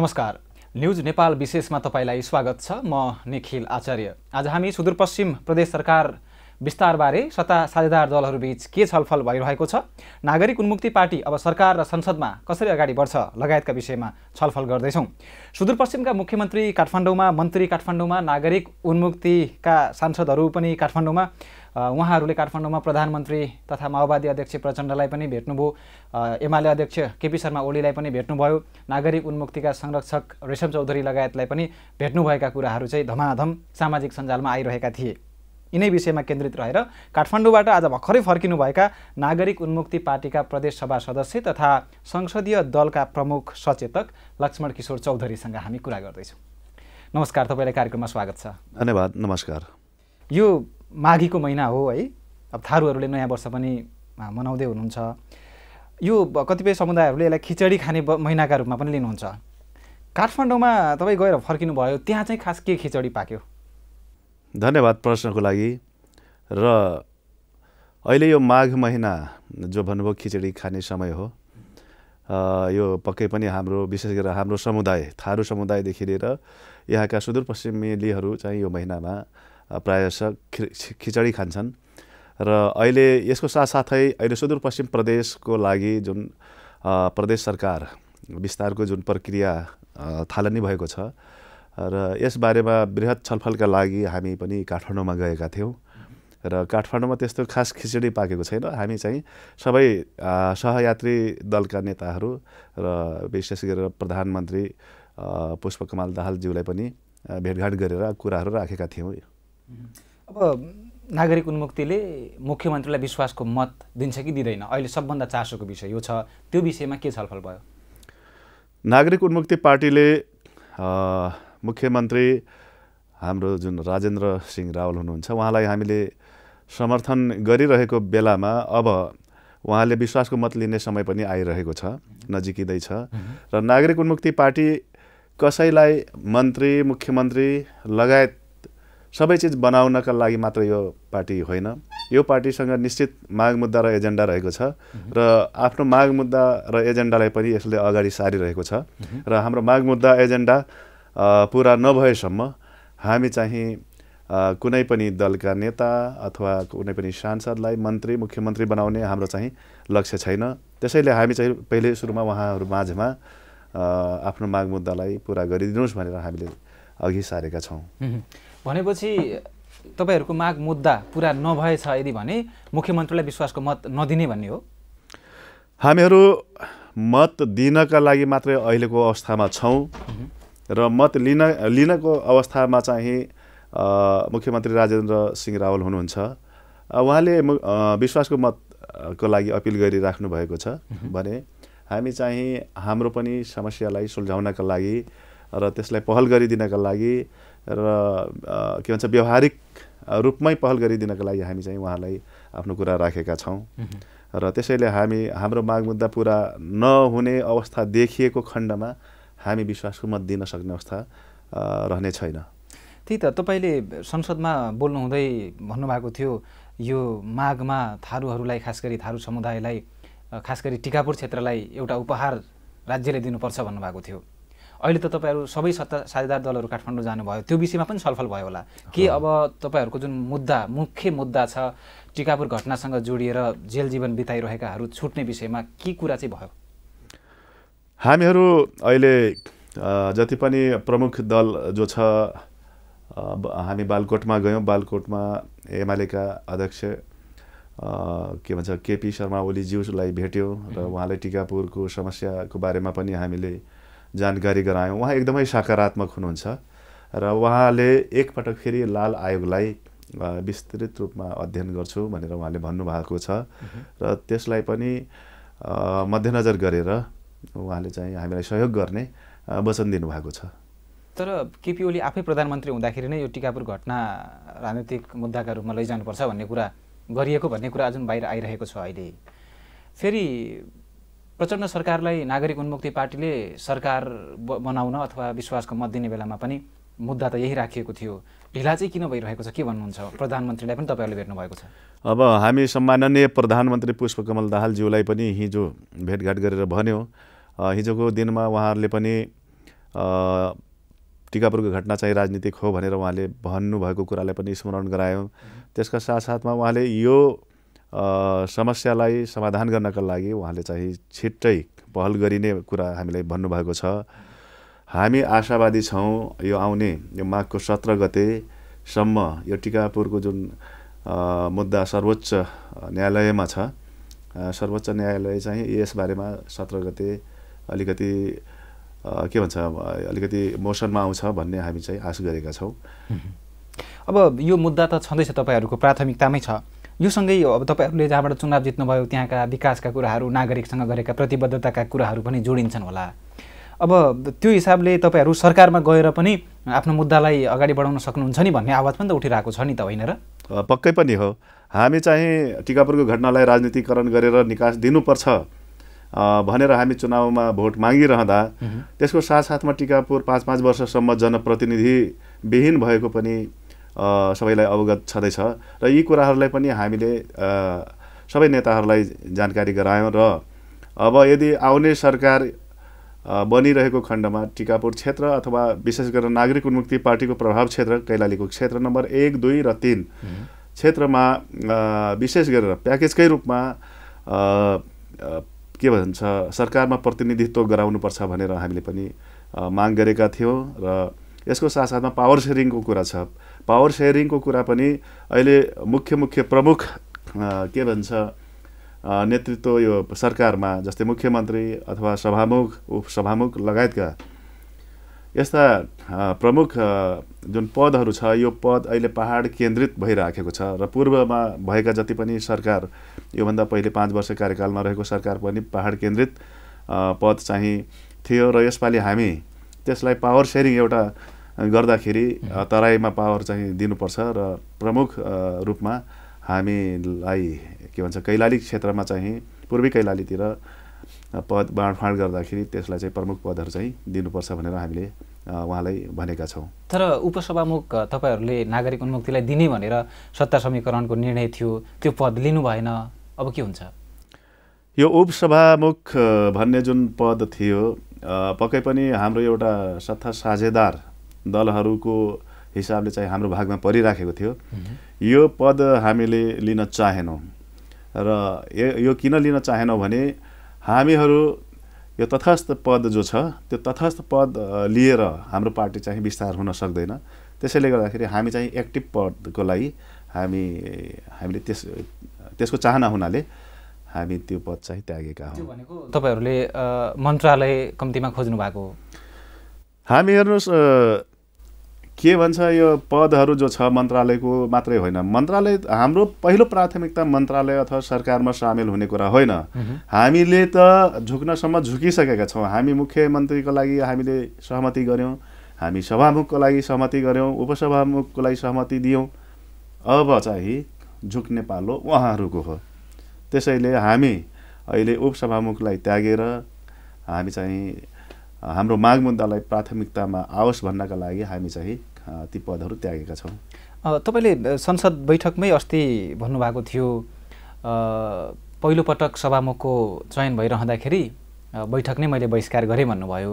नमस्कार न्युज नेपाल विशेषमा तपाईँलाई स्वागत छ म निखिल आचार्य आज हामी सुदूरपश्चिम प्रदेश सरकार विस्तारबारे सत्ता साझेदार दलहरूबीच के छलफल भइरहेको छ नागरिक उन्मुक्ति पार्टी अब सरकार र संसदमा कसरी अगाडि बढ्छ लगायतका विषयमा छलफल गर्दैछौँ सुदूरपश्चिमका मुख्यमन्त्री काठमाडौँमा मन्त्री काठमाडौँमा नागरिक उन्मुक्तिका सांसदहरू पनि काठमाडौँमा उहाँहरूले काठमाडौँमा प्रधानमन्त्री तथा माओवादी अध्यक्ष प्रचण्डलाई पनि भेट्नुभयो एमाले अध्यक्ष केपी शर्मा ओलीलाई पनि भेट्नुभयो नागरिक उन्मुक्तिका संरक्षक रेशम चौधरी लगायतलाई पनि भेट्नुभएका कुराहरू चाहिँ धमाधम सामाजिक सञ्जालमा आइरहेका थिए यिनै विषयमा केन्द्रित रहेर काठमाडौँबाट आज भर्खरै फर्किनुभएका नागरिक उन्मुक्ति पार्टीका प्रदेश सभा सदस्य तथा संसदीय दलका प्रमुख सचेतक लक्ष्मण किशोर चौधरीसँग हामी कुरा गर्दैछौँ नमस्कार तपाईँलाई कार्यक्रममा स्वागत छ धन्यवाद नमस्कार यो माघीको महिना हो है अब थारूहरूले नयाँ वर्ष पनि मनाउँदै हुनुहुन्छ यो कतिपय समुदायहरूले यसलाई खिचडी खाने महिनाका रूपमा पनि लिनुहुन्छ काठमाडौँमा तपाईँ गएर फर्किनु भयो त्यहाँ चाहिँ खास के खिचडी पाक्यो धन्यवाद प्रश्नको लागि र अहिले यो माघ महिना जो भन्नुभयो खिचडी खाने समय हो यो पक्कै पनि हाम्रो विशेष गरेर हाम्रो समुदाय थारू समुदायदेखि लिएर यहाँका सुदूरपश्चिमेलीहरू चाहिँ यो महिनामा प्रायः जसो खिचडी खान्छन् र अहिले यसको साथसाथै अहिले सुदूरपश्चिम प्रदेशको लागि जुन प्रदेश सरकार विस्तारको जुन प्रक्रिया थालनी भएको छ र यसबारेमा वृहत छलफलका लागि हामी पनि काठमाडौँमा गएका थियौँ र काठमाडौँमा त्यस्तो खास खिचडी पाकेको छैन हामी चाहिँ सबै सहयात्री दलका नेताहरू र विशेष गरेर प्रधानमन्त्री पुष्पकमल दाहालज्यूलाई पनि भेटघाट गरेर कुराहरू राखेका थियौँ अब नागरिक उन्मुक्तिले मुख्यमन्त्रीलाई विश्वासको मत दिन्छ कि दिँदैन अहिले सबभन्दा चासोको विषय यो छ त्यो विषयमा के छलफल भयो नागरिक उन्मुक्ति पार्टीले मुख्यमन्त्री हाम्रो जुन राजेन्द्र सिंह रावल हुनुहुन्छ उहाँलाई हामीले समर्थन गरिरहेको बेलामा अब उहाँले विश्वासको मत लिने समय पनि आइरहेको छ नजिकिँदैछ र नागरिक उन्मुक्ति पार्टी कसैलाई मन्त्री मुख्यमन्त्री लगायत सबै चिज बनाउनका लागि मात्र यो पार्टी होइन यो पार्टीसँग निश्चित माग मुद्दा र एजेन्डा रहेको छ र आफ्नो माग मुद्दा र एजेन्डालाई पनि यसले अगाडि सारिरहेको छ र हाम्रो माग मुद्दा एजेन्डा पुरा नभएसम्म हामी चाहिँ कुनै पनि दलका नेता अथवा कुनै पनि सांसदलाई मन्त्री मुख्यमन्त्री बनाउने हाम्रो चाहिँ लक्ष्य छैन त्यसैले हामी चाहिँ पहिले सुरुमा उहाँहरू माझमा आफ्नो माग मुद्दालाई पुरा गरिदिनुहोस् भनेर हामीले अघि सारेका छौँ भनेपछि तपाईँहरूको माग मुद्दा पुरा नभएछ यदि भने मुख्यमन्त्रीलाई विश्वासको मत नदिने भन्ने हो हामीहरू मत दिनका लागि मात्रै अहिलेको अवस्थामा छौँ र मत लिन लिनको अवस्थामा चाहिँ मुख्यमन्त्री राजेन्द्र सिंह रावल हुनुहुन्छ उहाँले विश्वासको मतको लागि अपिल गरिराख्नु भएको छ भने हामी चाहिँ हाम्रो पनि समस्यालाई सुल्झाउनका लागि र त्यसलाई पहल गरिदिनका लागि र के भन्छ व्यवहारिक रूपमै पहल गरिदिनको लागि हामी चाहिँ उहाँलाई आफ्नो कुरा राखेका छौँ र त्यसैले हामी हाम्रो माग मुद्दा पुरा नहुने अवस्था देखिएको खण्डमा हामी विश्वासको मत दिन सक्ने अवस्था रहने छैन त्यही त तपाईँले संसदमा बोल्नुहुँदै भन्नुभएको थियो यो मागमा थारूहरूलाई खास गरी थारू समुदायलाई खास गरी टिकापुर क्षेत्रलाई एउटा उपहार राज्यले दिनुपर्छ भन्नुभएको थियो अहिले त तपाईँहरू सबै सत्ता साझेदार दलहरू काठमाडौँ जानुभयो त्यो विषयमा पनि छलफल भयो होला के अब तपाईँहरूको जुन मुद्दा मुख्य मुद्दा छ टिकापुर घटनासँग जोडिएर जेल जीवन बिताइरहेकाहरू छुट्ने विषयमा के कुरा चाहिँ भयो हामीहरू अहिले जति पनि प्रमुख दल जो छ हामी बालकोटमा गयौँ बालकोटमा एमालेका अध्यक्ष के भन्छ केपी शर्मा ओलीज्यूलाई भेट्यौँ र उहाँले टिकापुरको समस्याको बारेमा पनि हामीले जानकारी गरायौँ उहाँ एकदमै सकारात्मक हुनुहुन्छ र उहाँले एकपटक फेरि लाल आयोगलाई विस्तृत रूपमा अध्ययन गर्छु भनेर उहाँले भन्नुभएको छ र त्यसलाई पनि मध्यनजर गरेर उहाँले चाहिँ हामीलाई सहयोग गर्ने वचन दिनुभएको छ तर केपी ओली आफै प्रधानमन्त्री हुँदाखेरि नै यो टिकापुर घटना राजनीतिक मुद्दाका रूपमा लैजानुपर्छ भन्ने कुरा गरिएको भन्ने कुरा जुन बाहिर आइरहेको छ अहिले फेरि प्रचण्ड सरकारलाई नागरिक उन्मुक्ति पार्टीले सरकार बनाउन अथवा विश्वासको मत दिने बेलामा पनि मुद्दा त यही राखिएको थियो ढिला चाहिँ किन भइरहेको छ के भन्नुहुन्छ प्रधानमन्त्रीलाई पनि तपाईँहरूले भेट्नुभएको छ अब हामी सम्माननीय प्रधानमन्त्री पुष्पकमल दाहालज्यूलाई पनि हिजो भेटघाट गरेर भन्यो हिजोको दिनमा उहाँहरूले पनि टिकापुरको घटना चाहिँ राजनीतिक हो भनेर उहाँले भन्नुभएको कुरालाई पनि स्मरण गरायो त्यसका साथसाथमा उहाँले यो समस्यालाई समाधान गर्नका लागि उहाँले चाहिँ छिट्टै पहल गरिने कुरा हामीलाई भन्नुभएको छ हामी आशावादी छौँ यो आउने यो माघको सत्र गतेसम्म यो टिकापुरको जुन मुद्दा सर्वोच्च न्यायालयमा छ सर्वोच्च न्यायालय चाहिँ यसबारेमा सत्र गते अलिकति के भन्छ अलिकति मोसनमा आउँछ भन्ने हामी चाहिँ आश गरेका छौँ अब यो मुद्दा त छँदैछ तपाईँहरूको प्राथमिकतामै छ यो सँगै अब तपाईँहरूले जहाँबाट चुनाव जित्नुभयो त्यहाँका विकासका कुराहरू नागरिकसँग गरेका प्रतिबद्धताका कुराहरू पनि जोडिन्छन् होला अब त्यो हिसाबले तपाईँहरू सरकारमा गएर पनि आफ्नो मुद्दालाई अगाडि बढाउन सक्नुहुन्छ नि भन्ने आवाज पनि त उठिरहेको छ नि त होइन र पक्कै पनि हो हामी चाहिँ टिकापुरको घटनालाई राजनीतिकरण गरेर निकास दिनुपर्छ भनेर हामी चुनावमा भोट मागिरहँदा त्यसको साथसाथमा टिकापुर पाँच पाँच वर्षसम्म जनप्रतिनिधि विहीन भएको पनि सबैलाई अवगत छँदैछ र यी कुराहरूलाई पनि हामीले सबै नेताहरूलाई जानकारी गरायौँ र अब यदि आउने सरकार बनिरहेको खण्डमा टिकापुर क्षेत्र अथवा विशेष गरेर नागरिक उन्मुक्ति पार्टीको प्रभाव क्षेत्र कैलालीको क्षेत्र नम्बर एक दुई र तिन क्षेत्रमा विशेष गरेर प्याकेजकै रूपमा के भन्छ सरकारमा प्रतिनिधित्व गराउनुपर्छ भनेर हामीले पनि माग गरेका थियौँ र यसको साथसाथमा पावर सेयरिङको कुरा छ पावर सेयरिङको कुरा पनि अहिले मुख्य मुख्य प्रमुख के भन्छ नेतृत्व यो सरकारमा जस्तै मुख्यमन्त्री अथवा सभामुख उपसभामुख लगायतका यस्ता प्रमुख जुन पदहरू छ यो पद अहिले पहाड केन्द्रित भइराखेको छ र पूर्वमा भएका जति पनि सरकार योभन्दा पहिले पाँच वर्ष कार्यकालमा रहेको सरकार पनि पहाड केन्द्रित पद चाहिँ थियो र यसपालि हामी त्यसलाई पावर सेयरिङ एउटा गर्दाखेरि तराईमा पावर चाहिँ दिनुपर्छ र प्रमुख रूपमा हामीलाई के भन्छ कैलाली क्षेत्रमा चाहिँ पूर्वी कैलालीतिर पद बाँडफाँड गर्दाखेरि त्यसलाई चाहिँ प्रमुख पदहरू चाहिँ दिनुपर्छ भनेर हामीले उहाँलाई भनेका छौँ तर उपसभामुख तपाईँहरूले नागरिक उन्मुक्तिलाई दिने भनेर सत्ता समीकरणको निर्णय थियो त्यो पद लिनु भएन अब के हुन्छ यो उपसभामुख भन्ने जुन पद थियो पक्कै पनि हाम्रो एउटा सत्ता साझेदार दलहरूको हिसाबले चाहिँ हाम्रो भागमा परिराखेको थियो यो पद हामीले लिन चाहेनौँ र यो किन लिन चाहेनौँ भने हामीहरू यो तथस्थ पद जो छ त्यो तथस्थ पद लिएर हाम्रो पार्टी चाहिँ विस्तार हुन सक्दैन त्यसैले गर्दाखेरि हामी चाहिँ एक्टिभ पदको लागि हामी हामीले त्यस त्यसको चाहना हुनाले हामी त्यो पद चाहिँ त्यागेका हौँ भनेको तपाईँहरूले मन्त्रालय कम्तीमा खोज्नु भएको हामी हेर्नुहोस् के भन्छ यो पदहरू जो छ मन्त्रालयको मात्रै होइन मन्त्रालय हाम्रो पहिलो प्राथमिकता मन्त्रालय अथवा सरकारमा सामेल हुने कुरा होइन हामीले त झुक्नसम्म झुकिसकेका छौँ हामी मुख्यमन्त्रीको लागि हामीले सहमति गऱ्यौँ हामी सभामुखको लागि सहमति गऱ्यौँ उपसभामुखको लागि सहमति दियौँ अब चाहिँ झुक्ने पालो उहाँहरूको हो त्यसैले हामी अहिले उपसभामुखलाई त्यागेर हामी चाहिँ हाम्रो माग मुद्दालाई प्राथमिकतामा आओस् भन्नका लागि हामी चाहिँ ती पदहरू त्यागेका छौँ तपाईँले संसद बैठकमै अस्ति भन्नुभएको थियो पहिलोपटक सभामुखको चयन भइरहँदाखेरि बैठक नै मैले बहिष्कार गरेँ भन्नुभयो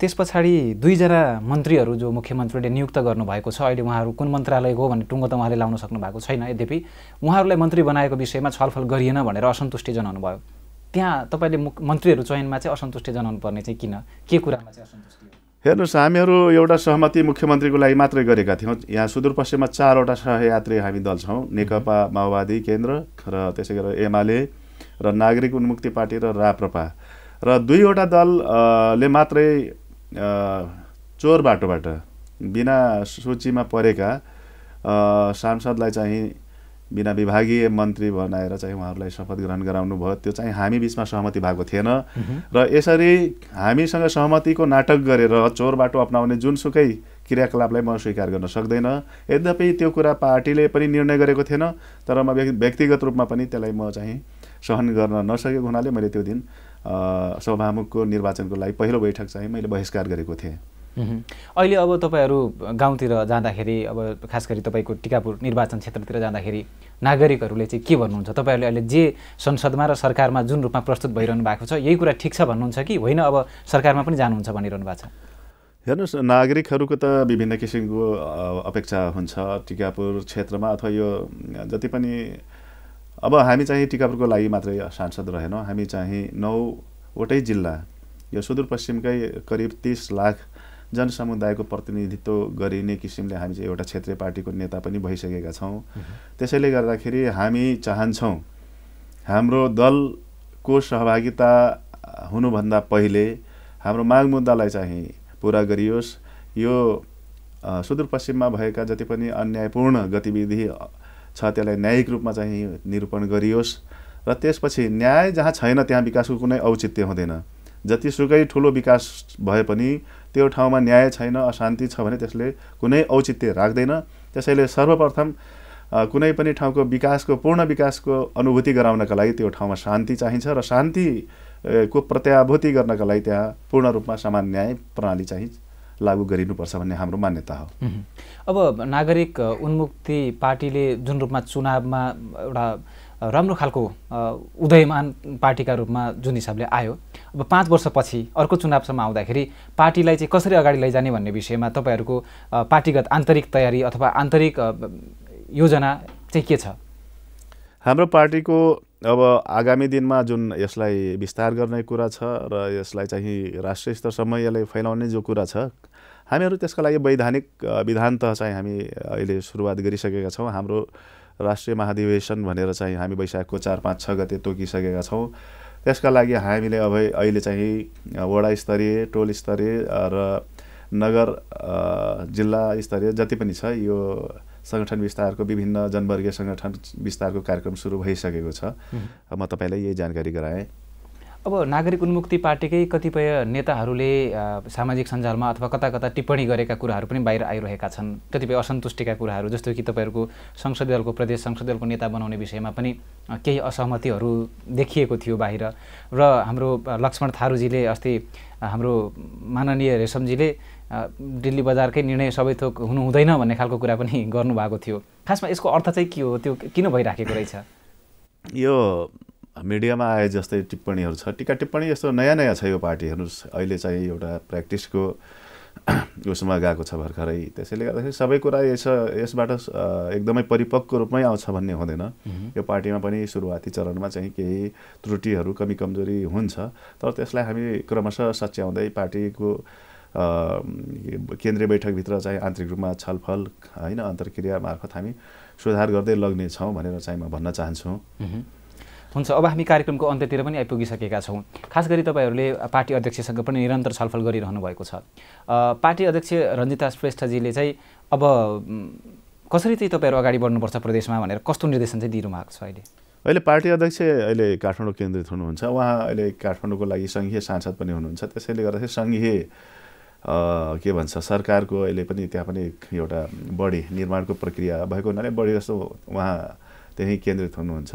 त्यस पछाडि दुईजना मन्त्रीहरू जो मुख्यमन्त्रीले नियुक्त गर्नुभएको छ अहिले उहाँहरू कुन मन्त्रालयको भन्ने टुङ्गो त उहाँले लाउन सक्नु भएको छैन यद्यपि उहाँहरूलाई मन्त्री बनाएको विषयमा छलफल गरिएन भनेर असन्तुष्टि जनाउनु भयो त्यहाँ तपाईँले मुख मन्त्रीहरू चयनमा चाहिँ असन्तुष्टि जनाउनु पर्ने चाहिँ किन के कुरामा चाहिँ असन्तुष्टि हेर्नुहोस् हामीहरू एउटा सहमति मुख्यमन्त्रीको लागि मात्रै गरेका थियौँ यहाँ सुदूरपश्चिममा चारवटा सहयात्री हामी दल छौँ नेकपा माओवादी केन्द्र र त्यसै गरेर एमाले र नागरिक उन्मुक्ति पार्टी र राप्रपा र दुईवटा दलले मात्रै चोर बाटोबाट बिना सूचीमा परेका सांसदलाई चाहिँ बिना विभागीय मन्त्री बनाएर चाहिँ उहाँहरूलाई शपथ ग्रहण गराउनु भयो त्यो चाहिँ हामी बिचमा सहमति भएको थिएन र यसरी हामीसँग सहमतिको नाटक गरेर चोर बाटो अप्नाउने जुनसुकै क्रियाकलापलाई म स्वीकार गर्न सक्दैन यद्यपि त्यो कुरा पार्टीले पनि निर्णय गरेको थिएन तर म व्यक्तिगत रूपमा पनि त्यसलाई म चाहिँ सहन गर्न नसकेको हुनाले मैले त्यो दिन सभामुखको निर्वाचनको लागि पहिलो बैठक चाहिँ मैले बहिष्कार गरेको थिएँ अहिले अब तपाईँहरू गाउँतिर जाँदाखेरि अब खास गरी तपाईँको टिकापुर निर्वाचन क्षेत्रतिर जाँदाखेरि नागरिकहरूले चाहिँ के भन्नुहुन्छ तपाईँहरूले अहिले जे संसदमा र सरकारमा जुन रूपमा प्रस्तुत भइरहनु भएको छ यही कुरा ठिक छ भन्नुहुन्छ कि होइन अब सरकारमा पनि जानुहुन्छ भनिरहनु भएको छ हेर्नुहोस् नागरिकहरूको त विभिन्न किसिमको अपेक्षा हुन्छ टिकापुर क्षेत्रमा अथवा यो जति पनि अब हामी चाहिँ टिकापुरको लागि मात्रै सांसद रहेनौँ हामी चाहिँ नौवटै जिल्ला यो सुदूरपश्चिमकै करिब तिस लाख जनसमुदायको प्रतिनिधित्व गरिने किसिमले हामी चाहिँ एउटा क्षेत्रीय पार्टीको नेता पनि भइसकेका छौँ त्यसैले गर्दाखेरि हामी चाहन्छौँ हाम्रो दलको सहभागिता हुनुभन्दा पहिले हाम्रो माग मुद्दालाई चाहिँ पुरा गरियोस् यो सुदूरपश्चिममा भएका जति पनि अन्यायपूर्ण गतिविधि छ त्यसलाई न्यायिक रूपमा चाहिँ निरूपण गरियोस् र त्यसपछि न्याय जहाँ छैन त्यहाँ विकासको कुनै औचित्य हुँदैन जतिसुकै ठुलो विकास भए पनि त्यो ठाउँमा न्याय छैन अशान्ति छ भने त्यसले कुनै औचित्य राख्दैन त्यसैले सर्वप्रथम कुनै पनि ठाउँको विकासको पूर्ण विकासको अनुभूति गराउनका लागि त्यो ठाउँमा शान्ति चाहिन्छ र शान्ति को प्रत्याभूति गर्नका लागि त्यहाँ पूर्ण रूपमा समान न्याय प्रणाली चाहिँ लागू गरिनुपर्छ भन्ने हाम्रो मान्यता हो अब नागरिक उन्मुक्ति पार्टीले जुन रूपमा चुनावमा एउटा राम्रो खालको उदयमान पार्टीका रूपमा जुन हिसाबले आयो अब पाँच वर्षपछि अर्को चुनावसम्म आउँदाखेरि पार्टीलाई चाहिँ कसरी अगाडि लैजाने भन्ने विषयमा तपाईँहरूको पार्टीगत आन्तरिक तयारी अथवा आन्तरिक योजना चाहिँ के छ हाम्रो पार्टीको अब आगामी दिनमा जुन यसलाई विस्तार गर्ने कुरा छ र यसलाई चाहिँ राष्ट्रिय स्तरसम्म यसलाई फैलाउने जो कुरा छ हामीहरू त्यसका लागि वैधानिक विधान त चाहिँ हामी अहिले सुरुवात गरिसकेका छौँ हाम्रो राष्ट्रिय महाधिवेशन भनेर चाहिँ हामी वैशाखको चार पाँच छ गते तोकिसकेका छौँ त्यसका लागि हामीले अब अहिले चाहिँ वडा स्तरीय टोल स्तरीय र नगर जिल्ला स्तरीय जति पनि छ यो सङ्गठन विस्तारको विभिन्न जनवर्गीय सङ्गठन विस्तारको कार्यक्रम सुरु भइसकेको छ म तपाईँलाई यही जानकारी गराएँ अब नागरिक उन्मुक्ति पार्टीकै कतिपय नेताहरूले सामाजिक सञ्जालमा अथवा कता कता टिप्पणी गरेका कुराहरू पनि बाहिर आइरहेका छन् कतिपय असन्तुष्टिका कुराहरू जस्तो कि तपाईँहरूको संसदीय दलको प्रदेश संसदीय दलको नेता बनाउने विषयमा पनि केही असहमतिहरू देखिएको थियो बाहिर र हाम्रो लक्ष्मण थारूजीले अस्ति हाम्रो माननीय रेशमजीले दिल्ली बजारकै निर्णय सबै थोक हुनु हुँदैन भन्ने खालको कुरा पनि गर्नुभएको थियो खासमा यसको अर्थ चाहिँ के हो त्यो किन भइराखेको रहेछ यो मिडियामा आए जस्तै टिप्पणीहरू छ टिका टिप्पणी यस्तो नयाँ नयाँ छ यो पार्टी हेर्नुहोस् अहिले चाहिँ एउटा प्र्याक्टिसको उसमा गएको छ भर्खरै त्यसैले गर्दाखेरि सबै कुरा यस यसबाट एकदमै परिपक्व रूपमै आउँछ भन्ने हुँदैन यो पार्टीमा पनि सुरुवाती चरणमा चाहिँ केही त्रुटिहरू कमी कमजोरी हुन्छ तर त्यसलाई हामी क्रमशः सच्याउँदै पार्टीको केन्द्रीय बैठकभित्र चाहिँ आन्तरिक रूपमा छलफल होइन अन्तर्क्रिया मार्फत हामी सुधार गर्दै लग्नेछौँ भनेर चाहिँ म भन्न चाहन्छु हुन्छ अब हामी कार्यक्रमको अन्त्यतिर पनि आइपुगिसकेका छौँ खास गरी तपाईँहरूले पार्टी अध्यक्षसँग पनि निरन्तर छलफल गरिरहनु भएको छ पार्टी अध्यक्ष रञ्जिता श्रेष्ठजीले चाहिँ अब कसरी चाहिँ तपाईँहरू अगाडि बढ्नुपर्छ प्रदेशमा भनेर कस्तो निर्देशन चाहिँ दिनु भएको छ अहिले अहिले पार्टी अध्यक्ष अहिले काठमाडौँ केन्द्रित हुनुहुन्छ उहाँ अहिले काठमाडौँको लागि सङ्घीय सांसद पनि हुनुहुन्छ त्यसैले गर्दा गर्दाखेरि सङ्घीय के भन्छ सरकारको अहिले पनि त्यहाँ पनि एउटा बढी निर्माणको प्रक्रिया भएको हुनाले बढी जस्तो उहाँ त्यहीँ केन्द्रित हुनुहुन्छ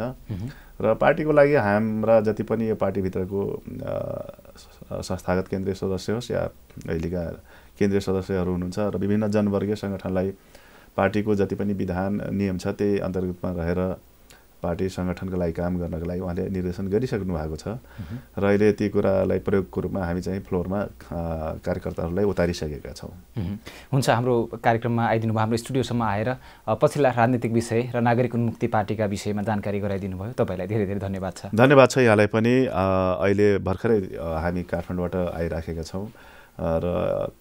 र पार्टीको लागि हाम्रा जति पनि यो पार्टीभित्रको संस्थागत केन्द्रीय सदस्य होस् या अहिलेका केन्द्रीय सदस्यहरू हुनुहुन्छ र विभिन्न जनवर्गीय सङ्गठनलाई पार्टीको जति पनि विधान नियम छ त्यही अन्तर्गतमा रहेर पार्टी सङ्गठनको लागि काम गर्नको लागि उहाँले निर्देशन गरिसक्नु भएको छ र अहिले ती कुरालाई प्रयोगको रूपमा हामी चाहिँ फ्लोरमा कार्यकर्ताहरूलाई उतारिसकेका छौँ हुन्छ हाम्रो कार्यक्रममा आइदिनु भयो हाम्रो स्टुडियोसम्म आएर पछिल्ला राजनीतिक विषय र नागरिक उन्मुक्ति पार्टीका विषयमा जानकारी गराइदिनु भयो तपाईँलाई धेरै धेरै धन्यवाद छ धन्यवाद छ यहाँलाई पनि अहिले भर्खरै हामी काठमाडौँबाट आइराखेका छौँ र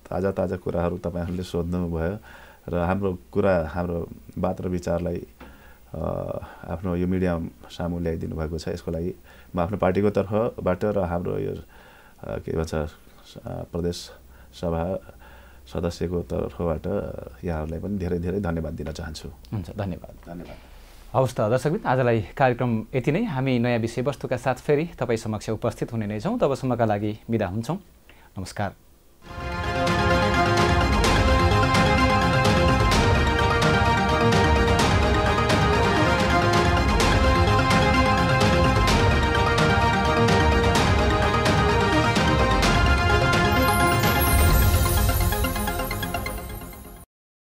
ताजा ताजा कुराहरू तपाईँहरूले सोध्नुभयो र हाम्रो कुरा हाम्रो बात र विचारलाई आफ्नो यो मिडिया सामु ल्याइदिनु भएको छ यसको लागि म आफ्नो पार्टीको तर्फबाट र हाम्रो यो के भन्छ प्रदेश सभा सदस्यको तर्फबाट यहाँहरूलाई पनि धेरै धेरै धन्यवाद दिन चाहन्छु हुन्छ धन्यवाद धन्यवाद हवस् त दर्शकबिन आजलाई कार्यक्रम यति नै हामी नयाँ विषयवस्तुका साथ फेरि तपाईँ समक्ष उपस्थित हुने नै छौँ तबसम्मका लागि बिदा हुन्छौँ नमस्कार